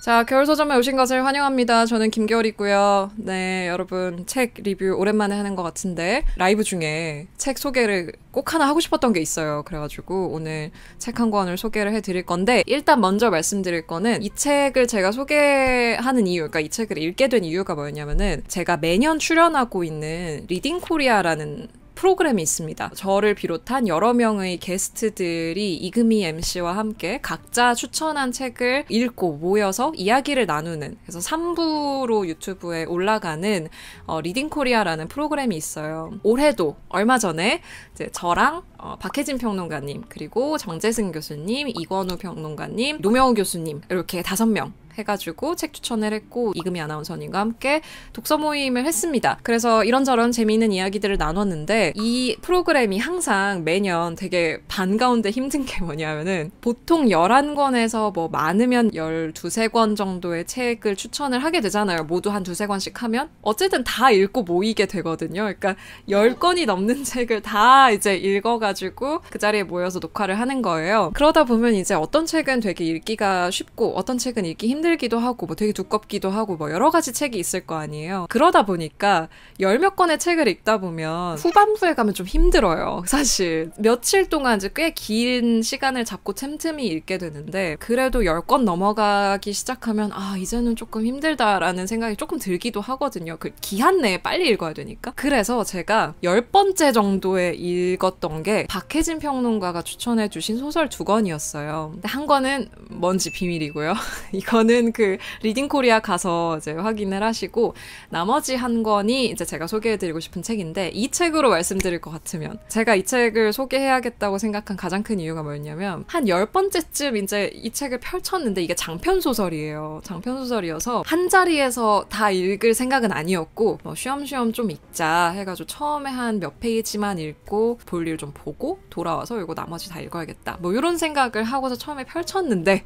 자, 겨울 서점에 오신 것을 환영합니다. 저는 김겨울이고요. 네, 여러분 책 리뷰 오랜만에 하는 것 같은데 라이브 중에 책 소개를 꼭 하나 하고 싶었던 게 있어요. 그래가지고 오늘 책 한 권을 소개를 해드릴 건데 일단 먼저 말씀드릴 거는 이 책을 제가 소개하는 이유, 그러니까 이 책을 읽게 된 이유가 뭐였냐면은 제가 매년 출연하고 있는 리딩 코리아라는 프로그램이 있습니다. 저를 비롯한 여러 명의 게스트들이 이금희 MC와 함께 각자 추천한 책을 읽고 모여서 이야기를 나누는 그래서 3부로 유튜브에 올라가는 어, 리딩 코리아라는 프로그램이 있어요. 올해도 얼마 전에 이제 저랑 어, 박혜진 평론가님 그리고 정재승 교수님, 이권우 평론가님, 노명호 교수님 이렇게 다섯 명 해가지고 책 추천을 했고 이금희 아나운서님과 함께 독서 모임을 했습니다. 그래서 이런저런 재미있는 이야기들을 나눴는데 이 프로그램이 항상 매년 되게 반가운데 힘든 게 뭐냐면은 보통 11권에서 뭐 많으면 1 2 3권 정도의 책을 추천을 하게 되잖아요. 모두 한 두 세 권씩 하면 어쨌든 다 읽고 모이게 되거든요. 그러니까 10권이 넘는 책을 다 이제 읽어가지고 그 자리에 모여서 녹화를 하는 거예요. 그러다 보면 이제 어떤 책은 되게 읽기가 쉽고 어떤 책은 읽기 힘들 힘들기도 하고 뭐 되게 두껍기도 하고 뭐 여러 가지 책이 있을 거 아니에요. 그러다 보니까 열 몇 권의 책을 읽다 보면 후반부에 가면 좀 힘들어요. 사실 며칠 동안 이제 꽤 긴 시간을 잡고 틈틈이 읽게 되는데 그래도 열 권 넘어가기 시작하면 아 이제는 조금 힘들다라는 생각이 조금 들기도 하거든요. 그 기한 내에 빨리 읽어야 되니까. 그래서 제가 열 번째 정도에 읽었던 게 박혜진 평론가가 추천해 주신 소설 두 권이었어요. 근데 한 권은 뭔지 비밀이고요. 이거는 있는 그 리딩 코리아 가서 이제 확인을 하시고 나머지 한 권이 이제 제가 소개해드리고 싶은 책인데 이 책으로 말씀드릴 것 같으면 제가 이 책을 소개해야겠다고 생각한 가장 큰 이유가 뭐였냐면 한 열 번째쯤 이제 이 책을 펼쳤는데 이게 장편 소설이에요. 장편 소설이어서 한 자리에서 다 읽을 생각은 아니었고 뭐 쉬엄쉬엄 좀 읽자 해가지고 처음에 한 몇 페이지만 읽고 볼 일 좀 보고 돌아와서 이거 나머지 다 읽어야겠다. 뭐 이런 생각을 하고서 처음에 펼쳤는데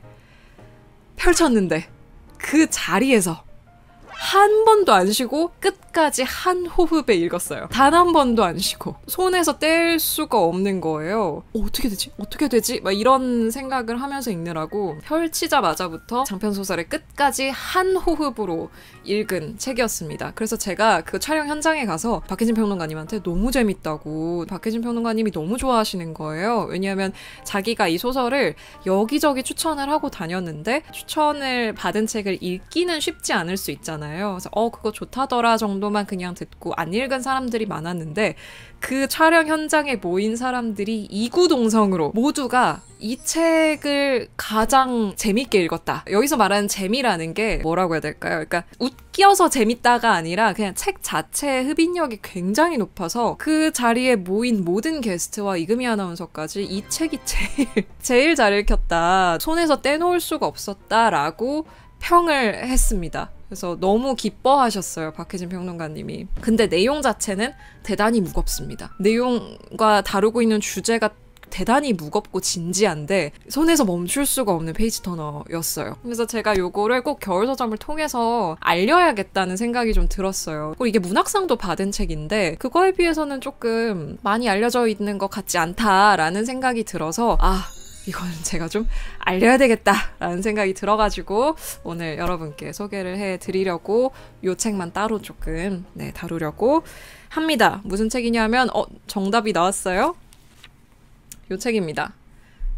펼쳤는데 그 자리에서 한 번도 안 쉬고 끝까지 한 호흡에 읽었어요. 단 한 번도 안 쉬고 손에서 뗄 수가 없는 거예요. 어, 떻게 되지? 어떻게 되지? 막 이런 생각을 하면서 읽느라고 펼치자마자부터 장편 소설의 끝까지 한 호흡으로 읽은 책이었습니다. 그래서 제가 그 촬영 현장에 가서 박해진 평론가님한테 너무 재밌다고 박해진 평론가님이 너무 좋아하시는 거예요. 왜냐하면 자기가 이 소설을 여기저기 추천을 하고 다녔는데 추천을 받은 책을 읽기는 쉽지 않을 수 있잖아요. 그래서 어 그거 좋다더라 정도만 그냥 듣고 안 읽은 사람들이 많았는데 그 촬영 현장에 모인 사람들이 이구동성으로 모두가 이 책을 가장 재밌게 읽었다. 여기서 말하는 재미라는 게 뭐라고 해야 될까요? 그러니까 웃겨서 재밌다가 아니라 그냥 책 자체의 흡인력이 굉장히 높아서 그 자리에 모인 모든 게스트와 이금희 아나운서까지 이 책이 제일 제일 잘 읽혔다. 손에서 떼놓을 수가 없었다라고 평을 했습니다. 그래서 너무 기뻐하셨어요, 박혜진 평론가님이. 근데 내용 자체는 대단히 무겁습니다. 내용과 다루고 있는 주제가 대단히 무겁고 진지한데 손에서 멈출 수가 없는 페이지 터너였어요. 그래서 제가 요거를 꼭 겨울 서점을 통해서 알려야겠다는 생각이 좀 들었어요. 그리고 이게 문학상도 받은 책인데 그거에 비해서는 조금 많이 알려져 있는 것 같지 않다라는 생각이 들어서 아 이건 제가 좀 알려야 되겠다라는 생각이 들어가지고 오늘 여러분께 소개를 해드리려고 이 책만 따로 조금 네, 다루려고 합니다. 무슨 책이냐면 어 정답이 나왔어요. 요 책입니다.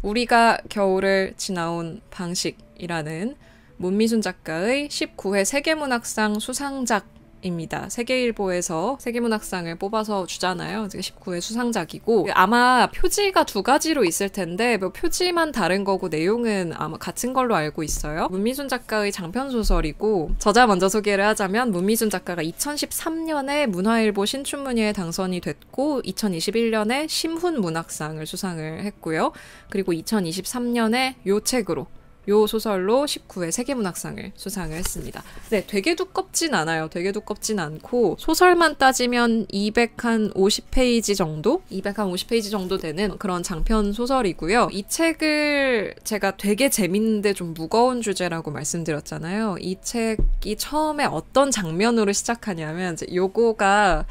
우리가 겨울을 지나온 방식이라는 문미순 작가의 19회 세계문학상 수상작 입니다. 세계일보에서 세계문학상을 뽑아서 주잖아요. 19회 수상작이고 아마 표지가 두 가지로 있을 텐데 뭐 표지만 다른 거고 내용은 아마 같은 걸로 알고 있어요. 문미준 작가의 장편 소설이고 저자 먼저 소개를 하자면 문미준 작가가 2013년에 문화일보 신춘문예에 당선이 됐고 2021년에 심훈 문학상을 수상을 했고요. 그리고 2023년에 요 책으로 요 소설로 19회 세계문학상을 수상을 했습니다. 네, 되게 두껍진 않아요. 되게 두껍진 않고 소설만 따지면 250페이지 정도? 250페이지 정도 되는 그런 장편 소설이고요. 이 책을 제가 되게 재밌는데 좀 무거운 주제라고 말씀드렸잖아요. 이 책이 처음에 어떤 장면으로 시작하냐면 이제 요거가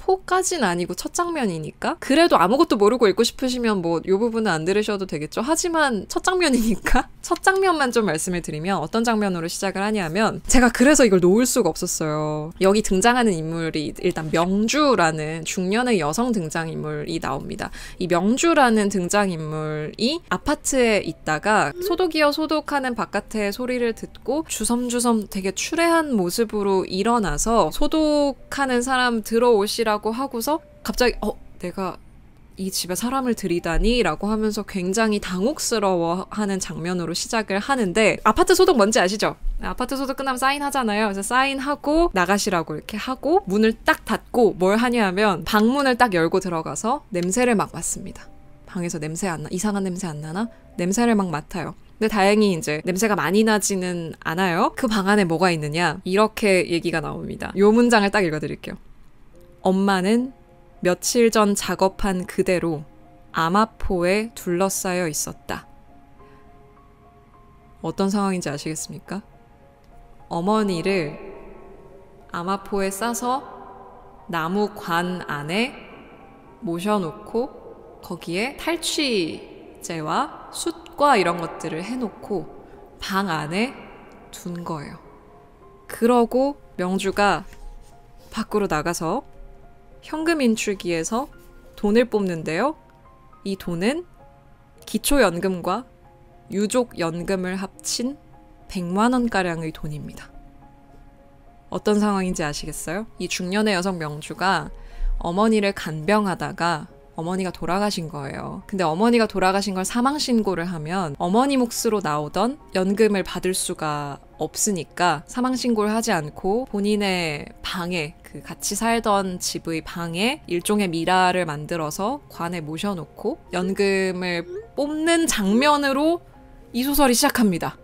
포까진 아니고 첫 장면이니까 그래도 아무것도 모르고 읽고 싶으시면 뭐 요 부분은 안 들으셔도 되겠죠. 하지만 첫 장면이니까 첫 장면만 좀 말씀을 드리면 어떤 장면으로 시작을 하냐면 제가 그래서 이걸 놓을 수가 없었어요. 여기 등장하는 인물이 일단 명주라는 중년의 여성 등장인물이 나옵니다. 이 명주라는 등장인물이 아파트에 있다가 소독이어 소독하는 바깥의 소리를 듣고 주섬주섬 되게 추레한 모습으로 일어나서 소독하는 사람 들어오시라 집이라고 하고서 갑자기 어 내가 이 집에 사람을 들이다니라고 하면서 굉장히 당혹스러워하는 장면으로 시작을 하는데 아파트 소독 뭔지 아시죠? 아파트 소독 끝나면 사인하잖아요. 그래서 사인하고 나가시라고 이렇게 하고 문을 딱 닫고 뭘 하냐면 방문을 딱 열고 들어가서 냄새를 막 맡습니다. 방에서 냄새 안 나, 이상한 냄새 안 나나? 냄새를 막 맡아요. 근데 다행히 이제 냄새가 많이 나지는 않아요. 그 방 안에 뭐가 있느냐? 이렇게 얘기가 나옵니다. 요 문장을 딱 읽어드릴게요. 엄마는 며칠 전 작업한 그대로 아마포에 둘러싸여 있었다. 어떤 상황인지 아시겠습니까? 어머니를 아마포에 싸서 나무 관 안에 모셔놓고 거기에 탈취제와 숯과 이런 것들을 해놓고 방 안에 둔 거예요. 그러고 명주가 밖으로 나가서 현금 인출기에서 돈을 뽑는데요. 이 돈은 기초연금과 유족연금을 합친 100만원가량의 돈입니다. 어떤 상황인지 아시겠어요? 이 중년의 여성 명주가 어머니를 간병하다가 어머니가 돌아가신 거예요. 근데 어머니가 돌아가신 걸 사망신고를 하면 어머니 몫으로 나오던 연금을 받을 수가 없으니까 사망신고를 하지 않고 본인의 방에 그 같이 살던 집의 방에 일종의 미라를 만들어서 관에 모셔놓고 연금을 뽑는 장면으로 이 소설이 시작합니다.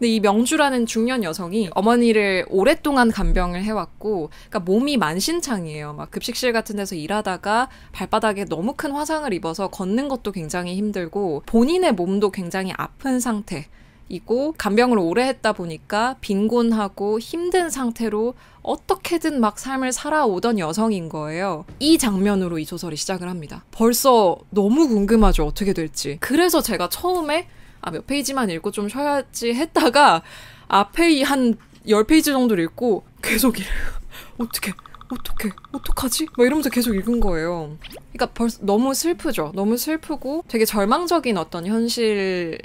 근데 이 명주라는 중년 여성이 어머니를 오랫동안 간병을 해왔고, 그러니까 몸이 만신창이에요. 막 급식실 같은 데서 일하다가 발바닥에 너무 큰 화상을 입어서 걷는 것도 굉장히 힘들고, 본인의 몸도 굉장히 아픈 상태. 이고 간병을 오래 했다 보니까 빈곤하고 힘든 상태로 어떻게든 막 삶을 살아오던 여성인 거예요. 이 장면으로 이 소설이 시작을 합니다. 벌써 너무 궁금하죠. 어떻게 될지. 그래서 제가 처음에 아, 몇 페이지만 읽고 좀 쉬어야지 했다가 앞에 아, 한 10페이지 정도를 읽고 계속 읽래요 어떻게 어떻게 어떡하지? 막 이러면서 계속 읽은 거예요. 그러니까 벌써 너무 슬프죠. 너무 슬프고 되게 절망적인 어떤 현실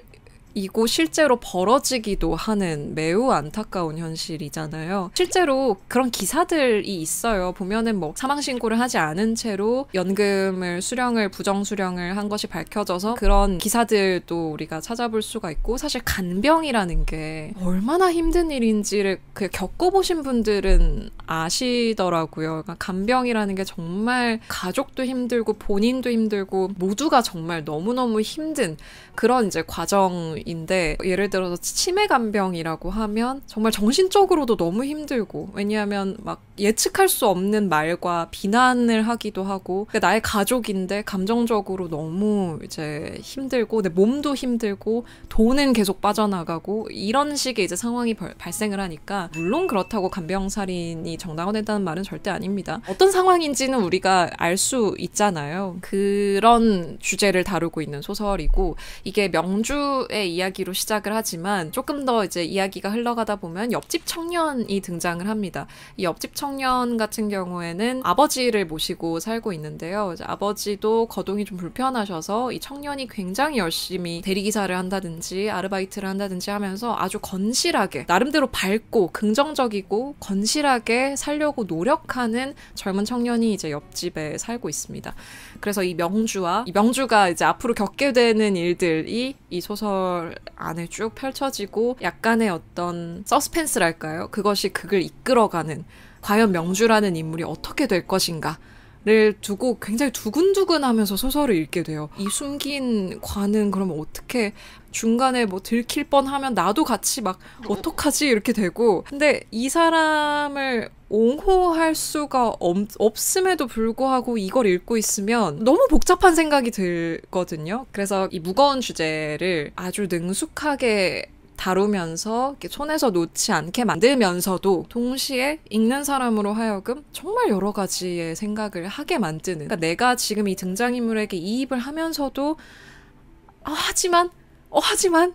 이고 실제로 벌어지기도 하는 매우 안타까운 현실이잖아요. 실제로 그런 기사들이 있어요. 보면은 뭐 사망 신고를 하지 않은 채로 연금을 수령을 부정 수령을 한 것이 밝혀져서 그런 기사들도 우리가 찾아볼 수가 있고 사실 간병이라는 게 얼마나 힘든 일인지를 그 겪어보신 분들은 아시더라고요. 그러니까 간병이라는 게 정말 가족도 힘들고 본인도 힘들고 모두가 정말 너무너무 힘든 그런 이제 과정 일인데 예를 들어서 치매 간병이라고 하면 정말 정신적으로도 너무 힘들고 왜냐하면 막 예측할 수 없는 말과 비난을 하기도 하고 그러니까 나의 가족인데 감정적으로 너무 이제 힘들고 내 몸도 힘들고 돈은 계속 빠져나가고 이런 식의 이제 상황이 벌, 발생을 하니까 물론 그렇다고 간병살인이 정당화된다는 말은 절대 아닙니다. 어떤 상황인지는 우리가 알 수 있잖아요. 그런 주제를 다루고 있는 소설이고 이게 명주의 이야기로 시작을 하지만 조금 더 이제 이야기가 흘러가다 보면 옆집 청년이 등장을 합니다. 이 옆집 청년 같은 경우에는 아버지를 모시고 살고 있는데요. 아버지도 거동이 좀 불편하셔서 이 청년이 굉장히 열심히 대리기사를 한다든지 아르바이트를 한다든지 하면서 아주 건실하게 나름대로 밝고 긍정적이고 건실하게 살려고 노력하는 젊은 청년이 이제 옆집에 살고 있습니다. 그래서 이 명주와 이 명주가 이제 앞으로 겪게 되는 일들이 이 소설 안에 쭉 펼쳐지고 약간의 어떤 서스펜스랄까요? 그것이 극을 이끌어가는 과연 명주라는 인물이 어떻게 될 것인가? 를 두고 굉장히 두근두근하면서 소설을 읽게 돼요. 이 숨긴 관은 그러면 어떻게 중간에 뭐 들킬 뻔하면 나도 같이 막 어? 어떡하지 이렇게 되고 근데 이 사람을 옹호할 수가 없, 없음에도 불구하고 이걸 읽고 있으면 너무 복잡한 생각이 들거든요. 그래서 이 무거운 주제를 아주 능숙하게 다루면서 이렇게 손에서 놓지 않게 만들면서도 동시에 읽는 사람으로 하여금 정말 여러 가지의 생각을 하게 만드는 그러니까 내가 지금 이 등장인물에게 이입을 하면서도 어, 하지만 어 하지만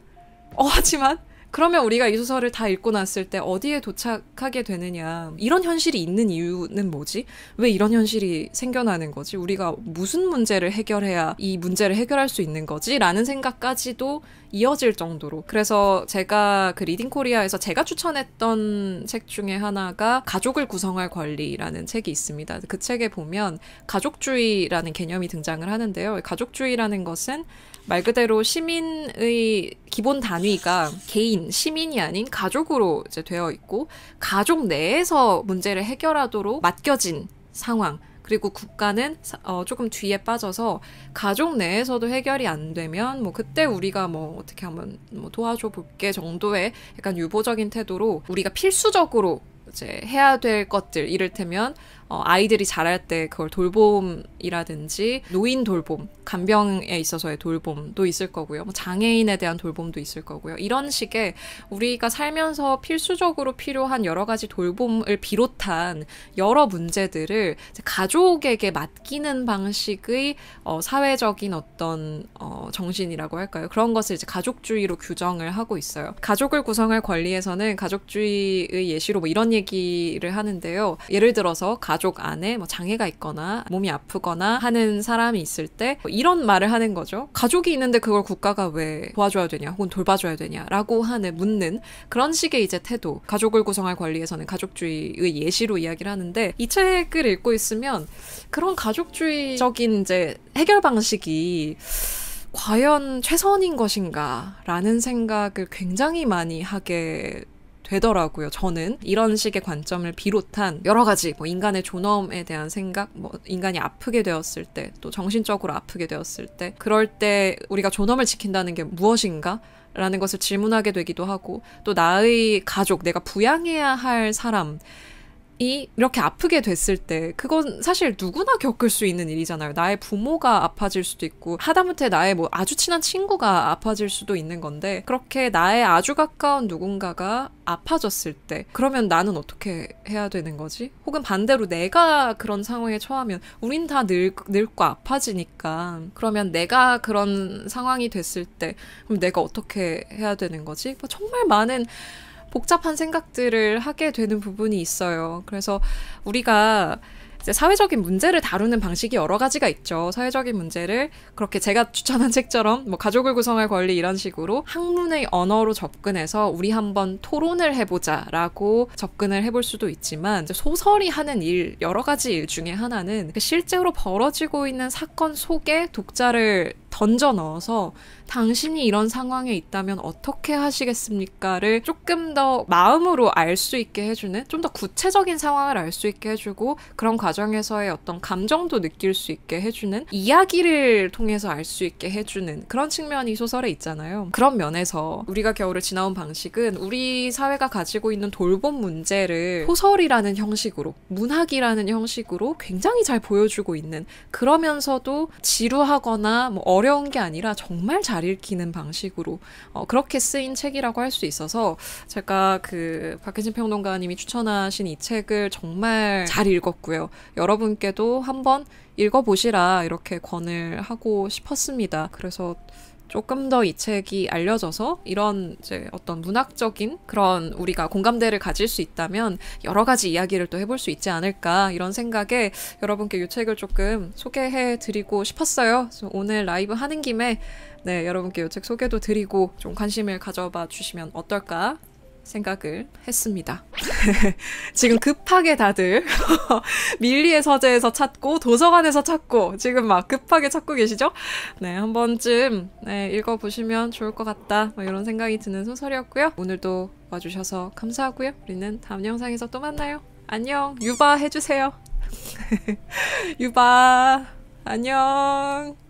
어 하지만 그러면 우리가 이 소설을 다 읽고 났을 때 어디에 도착하게 되느냐. 이런 현실이 있는 이유는 뭐지? 왜 이런 현실이 생겨나는 거지? 우리가 무슨 문제를 해결해야 이 문제를 해결할 수 있는 거지? 라는 생각까지도 이어질 정도로. 그래서 제가 그 리딩 코리아에서 제가 추천했던 책 중에 하나가 가족을 구성할 권리라는 책이 있습니다. 그 책에 보면 가족주의라는 개념이 등장을 하는데요. 가족주의라는 것은 말 그대로 시민의 기본 단위가 개인, 시민이 아닌 가족으로 이제 되어 있고 가족 내에서 문제를 해결하도록 맡겨진 상황. 그리고 국가는 어, 조금 뒤에 빠져서 가족 내에서도 해결이 안 되면 뭐 그때 우리가 뭐 어떻게 하면 뭐 도와줘 볼게 정도의 약간 유보적인 태도로 우리가 필수적으로 이제 해야 될 것들 이를테면 어, 아이들이 자랄 때 그걸 돌봄이라든지 노인 돌봄, 간병에 있어서의 돌봄도 있을 거고요. 뭐 장애인에 대한 돌봄도 있을 거고요. 이런 식의 우리가 살면서 필수적으로 필요한 여러 가지 돌봄을 비롯한 여러 문제들을 가족에게 맡기는 방식의 어, 사회적인 어떤 어, 정신이라고 할까요? 그런 것을 이제 가족주의로 규정을 하고 있어요. 가족을 구성할 권리에서는 가족주의의 예시로 뭐 이런 얘기를 하는데요. 예를 들어서 가족 가족 안에 뭐 장애가 있거나 몸이 아프거나 하는 사람이 있을 때 이런 말을 하는 거죠. 가족이 있는데 그걸 국가가 왜 도와줘야 되냐 혹은 돌봐줘야 되냐라고 하는 묻는 그런 식의 이제 태도. 가족을 구성할 권리에서는 가족주의의 예시로 이야기를 하는데 이 책을 읽고 있으면 그런 가족주의적인 이제 해결 방식이 과연 최선인 것인가라는 생각을 굉장히 많이 하게 되더라고요. 저는 이런 식의 관점을 비롯한 여러 가지 뭐 인간의 존엄에 대한 생각, 뭐 인간이 아프게 되었을 때, 또 정신적으로 아프게 되었을 때, 그럴 때 우리가 존엄을 지킨다는 게 무엇인가? 라는 것을 질문하게 되기도 하고, 또 나의 가족, 내가 부양해야 할 사람, 이 이렇게 아프게 됐을 때 그건 사실 누구나 겪을 수 있는 일이잖아요. 나의 부모가 아파질 수도 있고 하다못해 나의 뭐 아주 친한 친구가 아파질 수도 있는 건데 그렇게 나의 아주 가까운 누군가가 아파졌을 때 그러면 나는 어떻게 해야 되는 거지? 혹은 반대로 내가 그런 상황에 처하면 우린 다 늙, 늙고 아파지니까 그러면 내가 그런 상황이 됐을 때 그럼 내가 어떻게 해야 되는 거지? 뭐 정말 많은 복잡한 생각들을 하게 되는 부분이 있어요. 그래서 우리가 사회적인 문제를 다루는 방식이 여러 가지가 있죠. 사회적인 문제를 그렇게 제가 추천한 책처럼 뭐 가족을 구성할 권리 이런 식으로 학문의 언어로 접근해서 우리 한번 토론을 해보자라고 접근을 해볼 수도 있지만 소설이 하는 일 여러 가지 일 중에 하나는 실제로 벌어지고 있는 사건 속에 독자를 던져 넣어서 당신이 이런 상황에 있다면 어떻게 하시겠습니까를 조금 더 마음으로 알 수 있게 해주는 좀 더 구체적인 상황을 알 수 있게 해주고 그런 과정에서의 어떤 감정도 느낄 수 있게 해주는 이야기를 통해서 알 수 있게 해주는 그런 측면이 소설에 있잖아요. 그런 면에서 우리가 겨울을 지나온 방식은 우리 사회가 가지고 있는 돌봄 문제를 소설이라는 형식으로 문학이라는 형식으로 굉장히 잘 보여주고 있는 그러면서도 지루하거나 뭐 어려 어려운 게 아니라 정말 잘 읽히는 방식으로 어, 그렇게 쓰인 책이라고 할 수 있어서 제가 그 박혜진 평론가님이 추천하신 이 책을 정말 잘 읽었고요. 여러분께도 한번 읽어보시라 이렇게 권을 하고 싶었습니다. 그래서 조금 더 이 책이 알려져서 이런 이제 어떤 문학적인 그런 우리가 공감대를 가질 수 있다면 여러 가지 이야기를 또 해볼 수 있지 않을까 이런 생각에 여러분께 이 책을 조금 소개해 드리고 싶었어요. 오늘 라이브 하는 김에 네, 여러분께 이 책 소개도 드리고 좀 관심을 가져봐 주시면 어떨까 생각을 했습니다. 지금 급하게 다들 밀리의 서재에서 찾고 도서관에서 찾고 지금 막 급하게 찾고 계시죠? 네, 한 번쯤 네, 읽어보시면 좋을 것 같다 뭐 이런 생각이 드는 소설이었고요. 오늘도 와주셔서 감사하고요. 우리는 다음 영상에서 또 만나요. 안녕 유바 해주세요. 유바 안녕